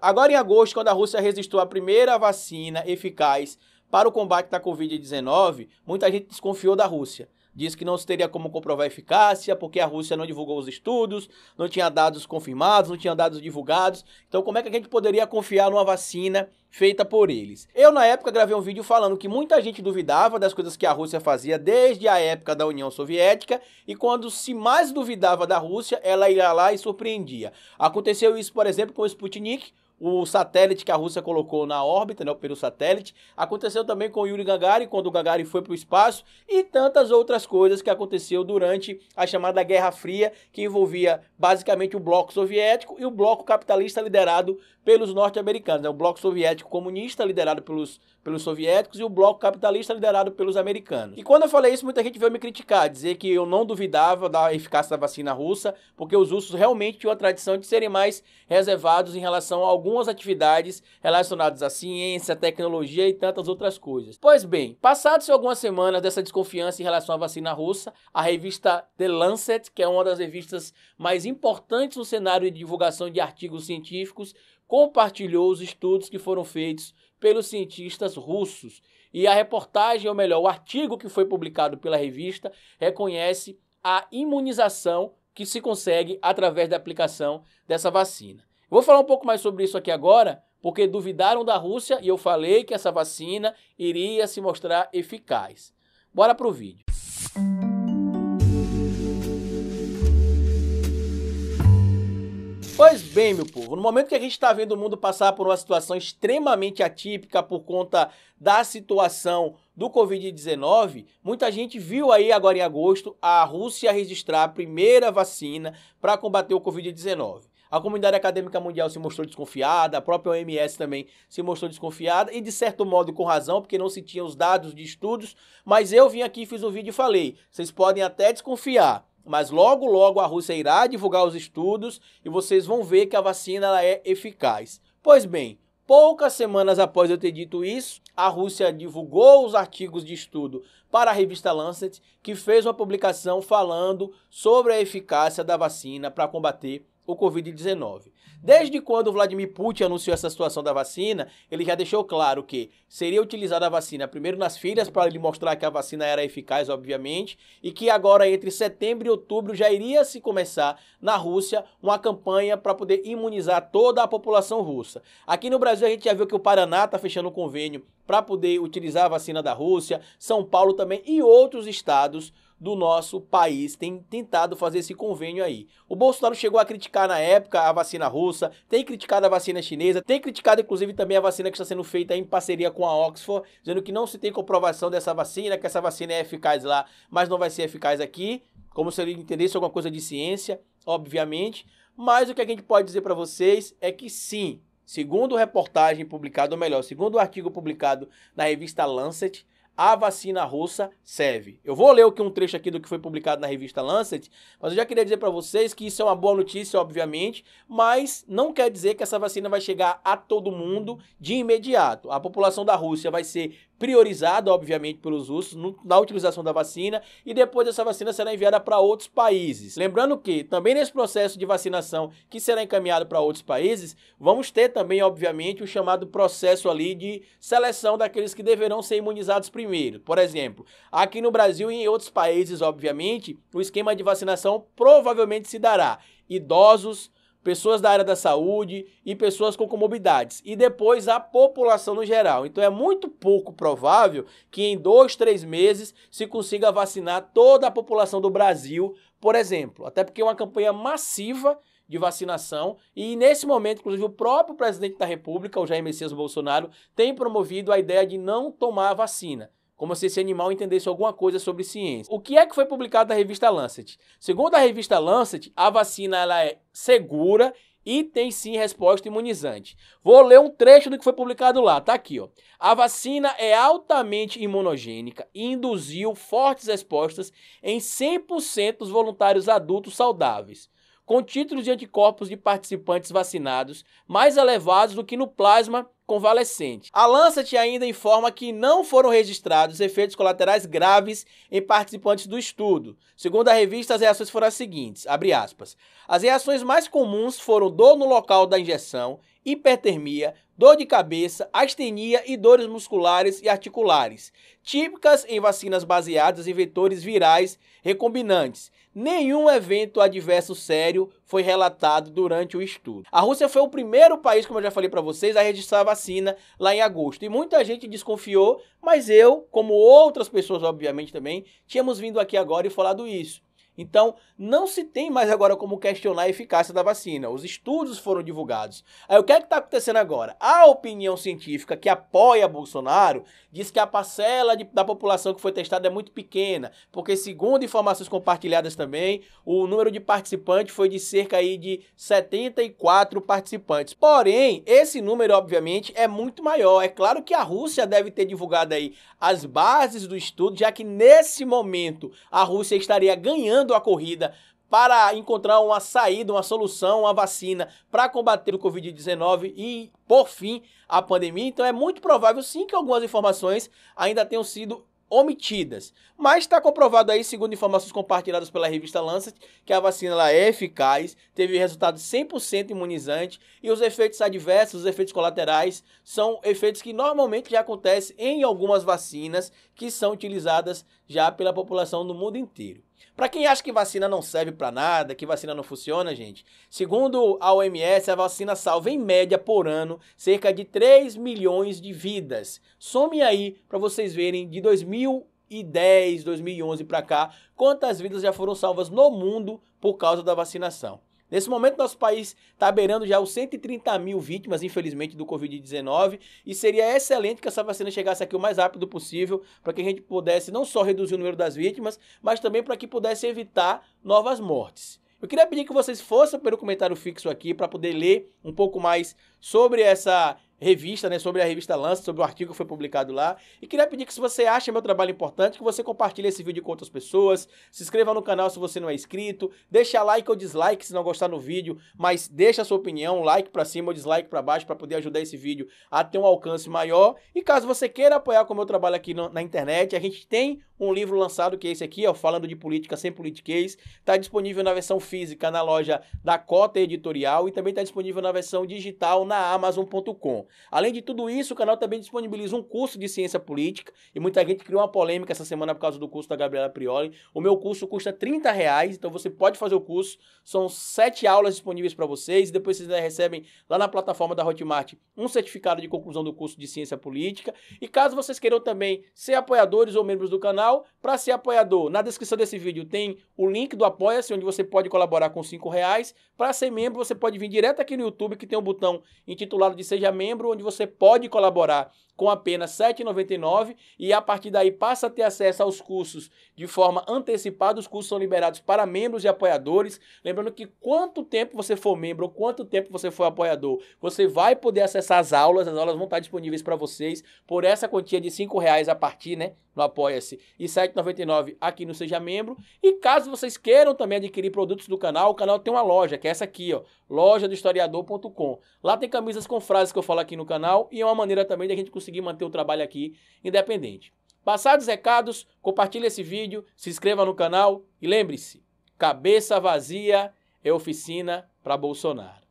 Agora, em agosto, quando a Rússia resistiu à primeira vacina eficaz para o combate da Covid-19, muita gente desconfiou da Rússia. Diz que não teria como comprovar eficácia, porque a Rússia não divulgou os estudos, não tinha dados confirmados, não tinha dados divulgados. Então, como é que a gente poderia confiar numa vacina feita por eles? Eu, na época, gravei um vídeo falando que muita gente duvidava das coisas que a Rússia fazia desde a época da União Soviética, e quando se mais duvidava da Rússia, ela ia lá e surpreendia. Aconteceu isso, por exemplo, com o Sputnik, o satélite que a Rússia colocou na órbita, né, o Peru satélite. Aconteceu também com o Yuri Gagarin, quando o Gagarin foi para o espaço, e tantas outras coisas que aconteceu durante a chamada Guerra Fria, que envolvia basicamente o bloco soviético e o bloco capitalista liderado pelos norte-americanos. Né? O bloco soviético comunista, liderado pelos, pelos soviéticos, e o bloco capitalista, liderado pelos americanos. E quando eu falei isso, muita gente veio me criticar, dizer que eu não duvidava da eficácia da vacina russa, porque os russos realmente tinham a tradição de serem mais reservados em relação a algumas atividades relacionadas à ciência, à tecnologia e tantas outras coisas. Pois bem, passadas algumas semanas dessa desconfiança em relação à vacina russa, a revista The Lancet, que é uma das revistas mais importantes no cenário de divulgação de artigos científicos, compartilhou os estudos que foram feitos pelos cientistas russos. E a reportagem, ou melhor, o artigo que foi publicado pela revista, reconhece a imunização que se consegue através da aplicação dessa vacina. Vou falar um pouco mais sobre isso aqui agora, porque duvidaram da Rússia e eu falei que essa vacina iria se mostrar eficaz. Bora pro vídeo. Música Pois bem, meu povo, no momento que a gente está vendo o mundo passar por uma situação extremamente atípica por conta da situação do Covid-19, muita gente viu aí agora em agosto a Rússia registrar a primeira vacina para combater o Covid-19. A comunidade acadêmica mundial se mostrou desconfiada, a própria OMS também se mostrou desconfiada, e de certo modo com razão, porque não se tinham os dados de estudos, mas eu vim aqui, fiz um vídeo e falei: vocês podem até desconfiar, mas logo logo a Rússia irá divulgar os estudos e vocês vão ver que a vacina ela é eficaz. Pois bem, poucas semanas após eu ter dito isso, a Rússia divulgou os artigos de estudo para a revista Lancet, que fez uma publicação falando sobre a eficácia da vacina para combater o Covid-19. Desde quando Vladimir Putin anunciou essa situação da vacina, ele já deixou claro que seria utilizada a vacina primeiro nas filhas, para ele mostrar que a vacina era eficaz, obviamente, e que agora entre setembro e outubro já iria se começar na Rússia uma campanha para poder imunizar toda a população russa. Aqui no Brasil a gente já viu que o Paraná está fechando um convênio para poder utilizar a vacina da Rússia, São Paulo também e outros estados do nosso país tem tentado fazer esse convênio aí. O Bolsonaro chegou a criticar na época a vacina russa, tem criticado a vacina chinesa, tem criticado inclusive também a vacina que está sendo feita em parceria com a Oxford, dizendo que não se tem comprovação dessa vacina, que essa vacina é eficaz lá, mas não vai ser eficaz aqui, como se ele entendesse alguma coisa de ciência, obviamente. Mas o que a gente pode dizer para vocês é que sim, segundo reportagem publicada, ou melhor, segundo o artigo publicado na revista Lancet, a vacina russa serve. Eu vou ler aqui um trecho aqui do que foi publicado na revista Lancet, mas eu já queria dizer para vocês que isso é uma boa notícia, obviamente, mas não quer dizer que essa vacina vai chegar a todo mundo de imediato. A população da Rússia vai ser priorizado, obviamente, pelos russos na utilização da vacina e depois essa vacina será enviada para outros países. Lembrando que também nesse processo de vacinação que será encaminhado para outros países, vamos ter também, obviamente, o chamado processo ali de seleção daqueles que deverão ser imunizados primeiro. Por exemplo, aqui no Brasil e em outros países, obviamente, o esquema de vacinação provavelmente se dará idosos, pessoas da área da saúde e pessoas com comorbidades, e depois a população no geral. Então é muito pouco provável que em dois, três meses se consiga vacinar toda a população do Brasil, por exemplo. Até porque é uma campanha massiva de vacinação e nesse momento, inclusive, o próprio presidente da República, o Jair Messias Bolsonaro, tem promovido a ideia de não tomar a vacina como se esse animal entendesse alguma coisa sobre ciência. O que é que foi publicado na revista Lancet? Segundo a revista Lancet, a vacina ela é segura e tem sim resposta imunizante. Vou ler um trecho do que foi publicado lá, tá aqui, ó. A vacina é altamente imunogênica e induziu fortes respostas em 100% dos voluntários adultos saudáveis, com títulos de anticorpos de participantes vacinados mais elevados do que no plasma convalescente. A Lancet ainda informa que não foram registrados efeitos colaterais graves em participantes do estudo. Segundo a revista, as reações foram as seguintes, aspas, As reações mais comuns foram dor no local da injeção, hipertermia, dor de cabeça, astenia e dores musculares e articulares, típicas em vacinas baseadas em vetores virais recombinantes. Nenhum evento adverso sério foi relatado durante o estudo. A Rússia foi o primeiro país, como eu já falei para vocês, a registrar a vacina lá em agosto. E muita gente desconfiou, mas eu, como outras pessoas, obviamente também, tínhamos vindo aqui agora e falado isso. Então, não se tem mais agora como questionar a eficácia da vacina. Os estudos foram divulgados. Aí o que é que está acontecendo agora? A opinião científica que apoia Bolsonaro diz que a parcela de, da população que foi testada é muito pequena, porque segundo informações compartilhadas também, o número de participantes foi de cerca aí de 74 participantes. Porém, esse número obviamente é muito maior. É claro que a Rússia deve ter divulgado aí as bases do estudo, já que nesse momento a Rússia estaria ganhando a corrida para encontrar uma saída, uma solução, uma vacina para combater o Covid-19 e, por fim, a pandemia. Então é muito provável sim que algumas informações ainda tenham sido omitidas. Mas está comprovado aí, segundo informações compartilhadas pela revista Lancet, que a vacina ela é eficaz, teve resultado 100% imunizante e os efeitos adversos, os efeitos colaterais, são efeitos que normalmente já acontecem em algumas vacinas que são utilizadas já pela população do mundo inteiro. Para quem acha que vacina não serve para nada, que vacina não funciona, gente, segundo a OMS, a vacina salva em média por ano cerca de 3 milhões de vidas. Some aí para vocês verem de 2010, 2011 para cá, quantas vidas já foram salvas no mundo por causa da vacinação. Nesse momento, nosso país está beirando já os 130 mil vítimas, infelizmente, do Covid-19, e seria excelente que essa vacina chegasse aqui o mais rápido possível, para que a gente pudesse não só reduzir o número das vítimas, mas também para que pudesse evitar novas mortes. Eu queria pedir que vocês fossem pelo comentário fixo aqui para poder ler um pouco mais sobre essa revista, né, sobre a revista Lança, sobre o artigo que foi publicado lá. E queria pedir que se você acha meu trabalho importante, que você compartilhe esse vídeo com outras pessoas, se inscreva no canal se você não é inscrito, deixa like ou dislike se não gostar no vídeo, mas deixa a sua opinião, like para cima ou dislike para baixo para poder ajudar esse vídeo a ter um alcance maior. E caso você queira apoiar com o meu trabalho aqui no, na internet, a gente tem um livro lançado, que é esse aqui, ó, Falando de Política Sem Politiquês. Está disponível na versão física na loja da Cota Editorial e também está disponível na versão digital na Amazon.com. Além de tudo isso, o canal também disponibiliza um curso de ciência política e muita gente criou uma polêmica essa semana por causa do curso da Gabriela Prioli. O meu curso custa 30 reais, então você pode fazer o curso. São sete aulas disponíveis para vocês. Depois vocês recebem lá na plataforma da Hotmart um certificado de conclusão do curso de ciência política. E caso vocês queiram também ser apoiadores ou membros do canal, canal. Para ser apoiador, na descrição desse vídeo tem o link do Apoia-se, onde você pode colaborar com R$ reais. Para ser membro, você pode vir direto aqui no YouTube, que tem um botão intitulado de Seja Membro, onde você pode colaborar com apenas R$ 7,99 e a partir daí passa a ter acesso aos cursos de forma antecipada. Os cursos são liberados para membros e apoiadores. Lembrando que quanto tempo você for membro ou quanto tempo você for apoiador, você vai poder acessar as aulas. As aulas vão estar disponíveis para vocês por essa quantia de R$ reais a partir, né? No Apoia-se e R$ 7,99 aqui no Seja Membro. E caso vocês queiram também adquirir produtos do canal, o canal tem uma loja, que é essa aqui, ó, loja do historiador.com. Lá tem camisas com frases que eu falo aqui no canal e é uma maneira também da gente conseguir conseguir manter o trabalho aqui independente. Passados recados, compartilhe esse vídeo, se inscreva no canal e lembre-se, cabeça vazia é oficina para Bolsonaro.